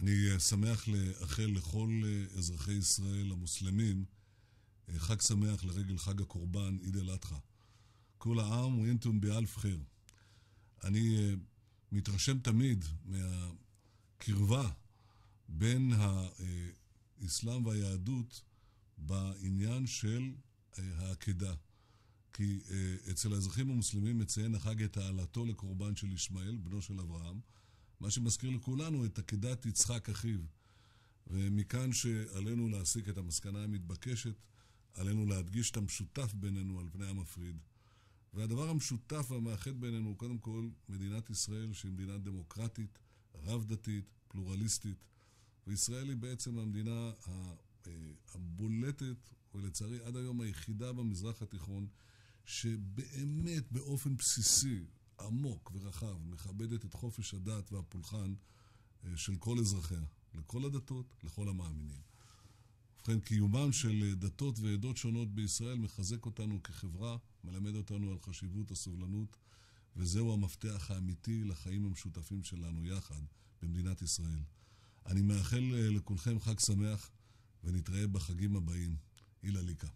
אני אה, שמח לאחל לכל אה, אזרחי ישראל המוסלמים אה, חג שמח לרגל חג הקורבן, עיד אל-אדחא. כל העם ואינתום באלף חיר. אני מתרשם תמיד מהקרבה בין האסלאם והיהדות בעניין של העקדה. כי אצל האזרחים המוסלמים מציין החג את העלאתו לקורבן של ישמעאל, בנו של אברהם. מה שמזכיר לכולנו את עקדת יצחק אחיו. ומכאן שעלינו להסיק את המסקנה המתבקשת, עלינו להדגיש את המשותף בינינו על פני המפריד. והדבר המשותף והמאחד בינינו הוא קודם כל מדינת ישראל, שהיא מדינה דמוקרטית, רב-דתית, פלורליסטית. וישראל היא בעצם המדינה אה, הבולטת, ולצערי עד היום היחידה במזרח התיכון, שבאמת באופן בסיסי עמוק ורחב, מכבדת את חופש הדת והפולחן אה, של כל אזרחיה, לכל הדתות, לכל המאמינים. ובכן, קיומם של דתות ועדות שונות בישראל מחזק אותנו כחברה, מלמד אותנו על חשיבות הסובלנות, וזהו המפתח האמיתי לחיים המשותפים שלנו יחד במדינת ישראל. אני מאחל אה, לכולכם חג שמח, ונתראה בחגים הבאים. הילה ליקה.